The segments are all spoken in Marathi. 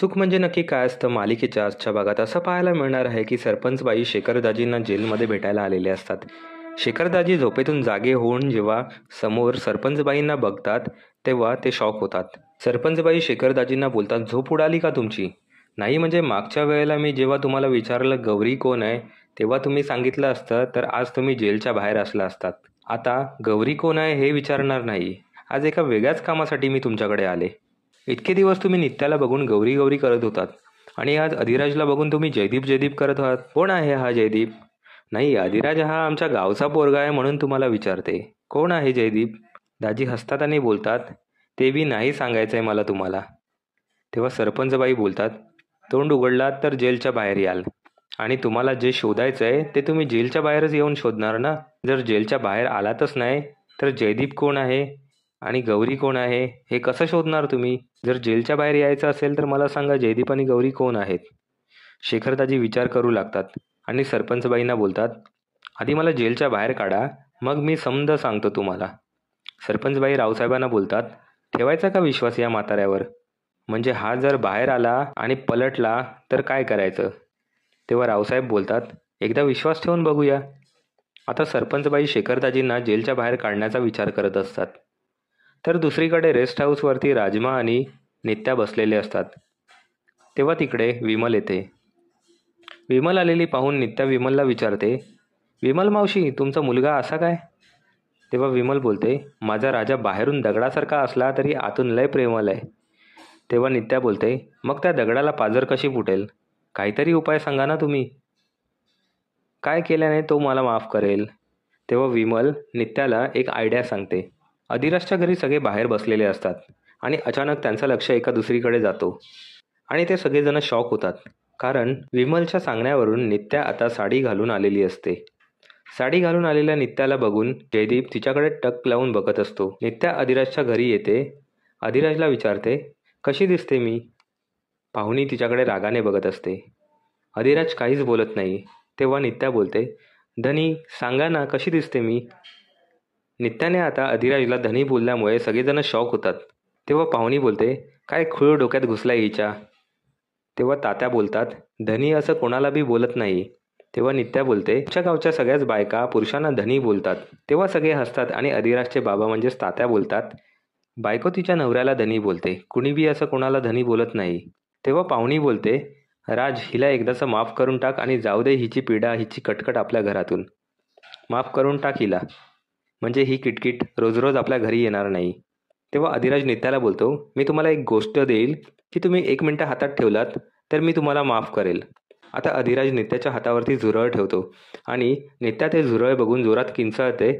सुख म्हणजे नक्की काय असतं मालिकेच्या आजच्या भागात असं पाहायला मिळणार आहे की सरपंचबाई शेखरदाजींना जेलमध्ये भेटायला आलेले असतात शेखरदाजी झोपेतून जागे होऊन जेव्हा समोर सरपंचबाईंना बघतात तेव्हा ते शॉक होतात सरपंचबाई शेखरदाजींना बोलतात झोप उडाली का तुमची नाही म्हणजे मागच्या वेळेला मी जेव्हा तुम्हाला विचारलं गौरी कोण आहे तेव्हा तुम्ही सांगितलं असतं तर आज तुम्ही जेलच्या बाहेर असला असतात आता गौरी कोण आहे हे विचारणार नाही आज एका वेगळ्याच कामासाठी मी तुमच्याकडे आले इतके दिवस तुम्ही नित्याला बघून गौरी गौरी करत होतात आणि आज अधिराजला बघून तुम्ही जयदीप जयदीप करत आहात कोण आहे हा जयदीप नाही अधिराज हा आमच्या गावचा पोरगा आहे म्हणून तुम्हाला विचारते कोण आहे जयदीप दाजी हसतात आणि बोलतात ते बी नाही सांगायचं आहे मला तुम्हाला तेव्हा सरपंचबाई बोलतात तोंड उघडलात तर जेलच्या बाहेर याल आणि तुम्हाला जे शोधायचं आहे ते तुम्ही जेलच्या बाहेरच येऊन शोधणार ना जर जेलच्या बाहेर आलातच नाही तर जयदीप कोण आहे आणि गौरी कोण आहे हे कसं शोधणार तुम्ही जर जेलच्या बाहेर यायचं असेल तर मला सांगा जयदीप आणि गौरी कोण आहेत शेखरदाजी विचार करू लागतात आणि सरपंचबाईंना बोलतात आधी मला जेलच्या बाहेर काढा मग मी समजा सांगतो तुम्हाला सरपंचबाई रावसाहेबांना बोलतात ठेवायचा का विश्वास या म्हाताऱ्यावर म्हणजे हा जर बाहेर आला आणि पलटला तर काय करायचं तेव्हा रावसाहेब बोलतात एकदा विश्वास ठेवून बघूया आता सरपंचबाई शेखरदाजींना जेलच्या बाहेर काढण्याचा विचार करत असतात तर दुसरीकडे रेस्ट हाऊसवरती राजमा आणि नित्या बसलेले असतात तेव्हा तिकडे विमल येते विमल आलेली पाहून नित्या विमलला विचारते विमल मावशी तुमचा मुलगा असा काय तेव्हा विमल बोलते माझा राजा बाहेरून दगडासारखा असला तरी आतून लय प्रेमल आहे तेव्हा नित्या बोलते मग त्या दगडाला पाजर कशी फुटेल काहीतरी उपाय सांगा ना तुम्ही काय केल्याने तो मला माफ करेल तेव्हा विमल नित्याला एक आयडिया सांगते अधिराजच्या घरी सगळे बाहेर बसलेले असतात आणि अचानक त्यांचं लक्ष एका दुसरीकडे जातो आणि ते सगळेजण शॉक होतात कारण विमलच्या सांगण्यावरून नित्या आता साडी घालून आलेली असते साडी घालून आलेल्या नित्याला बघून जयदीप तिच्याकडे टक लावून बघत असतो नित्या अधिराजच्या घरी येते अधिराजला विचारते कशी दिसते मी पाहुणी तिच्याकडे रागाने बघत असते अधिराज काहीच बोलत नाही तेव्हा नित्या बोलते धनी सांगा ना कशी दिसते मी नित्याने आता अधिराजला धनी बोलल्यामुळे सगळेजण शॉक होतात तेव्हा पाहुणी बोलते काय खुळ डोक्यात घुसला हिच्या तेव्हा तात्या बोलतात धनी असं कोणाला बी बोलत नाही तेव्हा नित्या बोलते आमच्या गावच्या सगळ्याच बायका पुरुषांना धनी बोलतात तेव्हा सगळे हसतात आणि अधिराजचे बाबा म्हणजेच तात्या बोलतात बायको तिच्या नवऱ्याला धनी बोलते कुणी बी असं कोणाला धनी बोलत नाही तेव्हा पाहुणी बोलते राज हिला एकदाचं माफ करून टाक आणि जाऊ दे हिची पीडा हिची कटकट आपल्या घरातून माफ करून टाक हिला म्हणजे ही किटकिट रोज रोज आपल्या घरी येणार नाही तेव्हा अधिराज नेत्याला बोलतो मी तुम्हाला एक गोष्ट देईल की तुम्ही एक मिनटं हातात ठेवलात तर मी तुम्हाला माफ करेल आता अधिराज नेत्याच्या हातावरती झुरळ ठेवतो आणि नित्या ते झुरळ बघून जोरात किंचाळते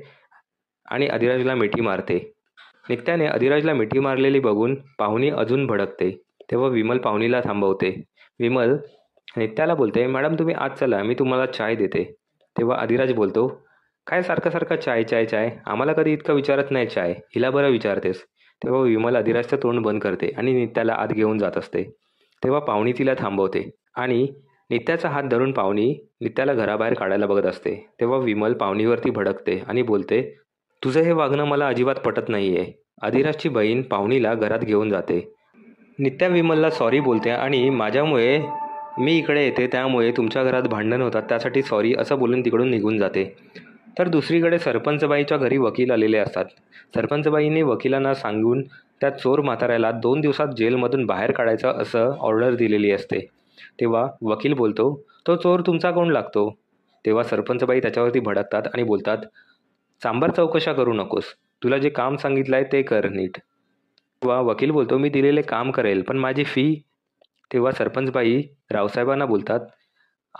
आणि अधिराजला मिठी मारते नित्याने अधिराजला मिठी मारलेली बघून पाहुणी अजून भडकते तेव्हा विमल पाहुणीला थांबवते विमल नित्याला बोलते मॅडम तुम्ही आज चला मी तुम्हाला चाय देते तेव्हा अधिराज बोलतो काय सारखं सारखं चाय चाय चाय आम्हाला कधी इतकं विचारत नाही चाय हिला बरं विचारतेस तेव्हा विमल अधिराजचं तोंड बंद करते आणि नित्याला आत घेऊन जात असते तेव्हा पाहुणी तिला थांबवते आणि नित्याचा हात धरून पाहुणी नित्याला घराबाहेर काढायला बघत असते तेव्हा विमल पाहुणीवरती भडकते आणि बोलते तुझं हे वागणं मला अजिबात पटत नाही आहे अधिराजची बहीण पाहुणीला घरात घेऊन जाते नित्या विमलला सॉरी बोलते आणि माझ्यामुळे मी इकडे येते त्यामुळे तुमच्या घरात भांडण होतात त्यासाठी सॉरी असं बोलून तिकडून निघून जाते तर दुसरीकडे सरपंचबाईच्या घरी वकील आलेले असतात सरपंचबाईने वकिलांना सांगून त्या चोर म्हाताऱ्याला दोन दिवसात जेलमधून बाहेर काढायचं असं ऑर्डर दिलेली असते तेव्हा वकील बोलतो तो चोर तुमचा कोण लागतो तेव्हा सरपंचबाई त्याच्यावरती भडकतात आणि बोलतात सांबर चौकशा करू नकोस तुला जे काम सांगितलं आहे ते कर नीट तेव्हा वकील बोलतो मी दिलेले काम करेल पण माझी फी तेव्हा सरपंचबाई रावसाहेबांना बोलतात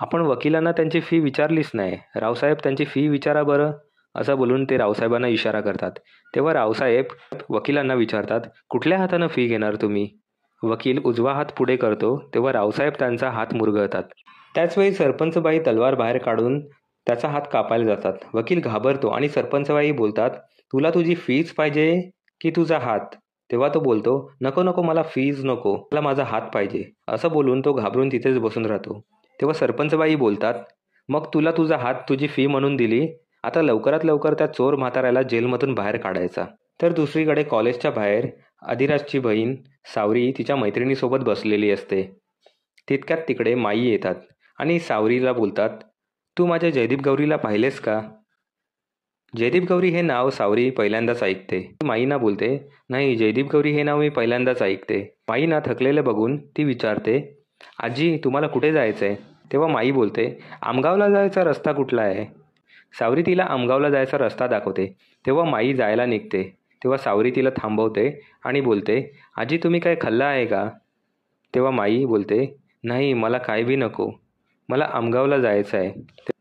आपण वकिलांना त्यांची फी विचारलीच नाही रावसाहेब त्यांची फी विचारा बरं असं बोलून ते रावसाहेबांना इशारा करतात तेव्हा रावसाहेब वकिलांना विचारतात कुठल्या हातानं फी घेणार तुम्ही वकील उजवा हात पुढे करतो तेव्हा रावसाहेब त्यांचा हात मुरगळतात त्याचवेळी सरपंचबाई तलवार बाहेर काढून त्याचा हात कापायला जातात वकील घाबरतो आणि सरपंचबाई बोलतात तुला तुझी फीज पाहिजे की तुझा हात तेव्हा तो बोलतो नको नको मला फीज नको मला माझा हात पाहिजे असं बोलून तो घाबरून तिथेच बसून राहतो तेव्हा सरपंचबाई बोलतात मग तुला तुझा हात तुझी फी म्हणून दिली आता लवकरात लवकर त्या चोर म्हाताऱ्याला जेलमधून बाहेर काढायचा तर दुसरीकडे कॉलेजच्या बाहेर अधिराजची बहीण सावरी तिच्या मैत्रिणीसोबत बसलेली असते तितक्यात तिकडे माई येतात आणि सावरीला बोलतात तू माझ्या जयदीप गौरीला पाहिलेस का जयदीप गौरी हे नाव सावरी पहिल्यांदाच ऐकते माईना बोलते नाही जयदीप गौरी हे नाव मी पहिल्यांदाच ऐकते माईना थकलेलं बघून ती विचारते आजी तुम्हाला कुठे जायचं आहे तेव्हा माई बोलते आमगावला जायचा रस्ता कुठला आहे सावरी तिला आमगावला जायचा रस्ता दाखवते तेव्हा माई जायला निघते तेव्हा सावरी तिला थांबवते आणि बोलते आजी तुम्ही काय खाल्ला आहे का तेव्हा माई बोलते नाही मला काय बी नको मला आमगावला जायचं आहे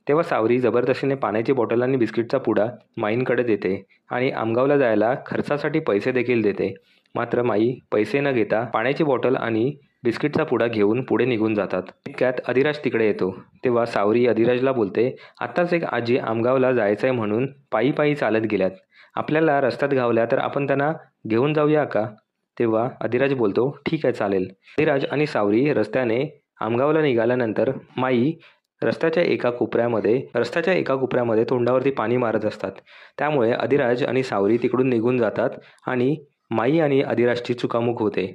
तेव्हा सावरी जबरदस्तीने पाण्याची बॉटल आणि बिस्किटचा पुडा माईंकडे देते आणि आमगावला जायला खर्चासाठी पैसे देखील देते मात्र माई पैसे न घेता पाण्याची बॉटल आणि बिस्किटचा पुडा घेऊन पुढे निघून जातात इतक्यात अधिराज तिकडे येतो तेव्हा सावरी अधिराजला बोलते आत्ताच एक आजी आमगावला आहे म्हणून पायी पायी चालत गेल्यात आपल्याला रस्त्यात घावल्या तर आपण त्यांना घेऊन जाऊया का तेव्हा अधिराज बोलतो ठीक आहे चालेल अधिराज आणि सावरी रस्त्याने आमगावला निघाल्यानंतर माई रस्त्याच्या एका कोपऱ्यामध्ये रस्त्याच्या एका कोपऱ्यामध्ये तोंडावरती पाणी मारत असतात त्यामुळे अधिराज आणि सावरी तिकडून निघून जातात आणि माई आणि अधिराजची चुकामुक होते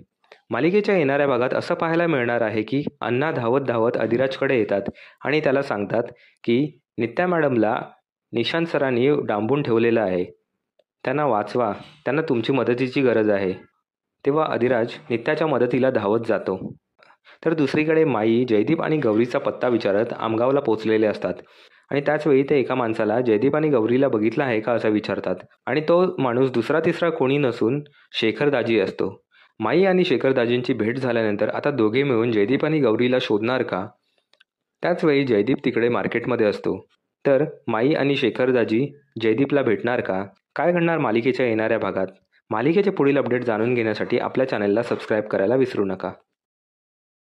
मालिकेच्या येणाऱ्या भागात असं पाहायला मिळणार आहे की अण्णा धावत धावत अधिराजकडे येतात आणि त्याला सांगतात की नित्या मॅडमला निशांत सरांनी डांबून ठेवलेलं आहे त्यांना वाचवा त्यांना तुमची मदतीची गरज आहे तेव्हा अधिराज नित्याच्या मदतीला धावत जातो तर दुसरीकडे माई जयदीप आणि गौरीचा पत्ता विचारत आमगावला पोचलेले असतात आणि त्याचवेळी ते एका माणसाला जयदीप आणि गौरीला बघितला आहे का असं विचारतात आणि तो माणूस दुसरा तिसरा कोणी नसून शेखर दाजी असतो माई आणि शेखरदाजींची भेट झाल्यानंतर आता दोघे मिळून जयदीप आणि गौरीला शोधणार का त्याचवेळी जयदीप तिकडे मार्केटमध्ये असतो तर माई आणि शेखरदाजी जयदीपला भेटणार का काय घडणार मालिकेच्या येणाऱ्या भागात मालिकेचे पुढील अपडेट जाणून घेण्यासाठी आपल्या चॅनलला सबस्क्राईब करायला विसरू नका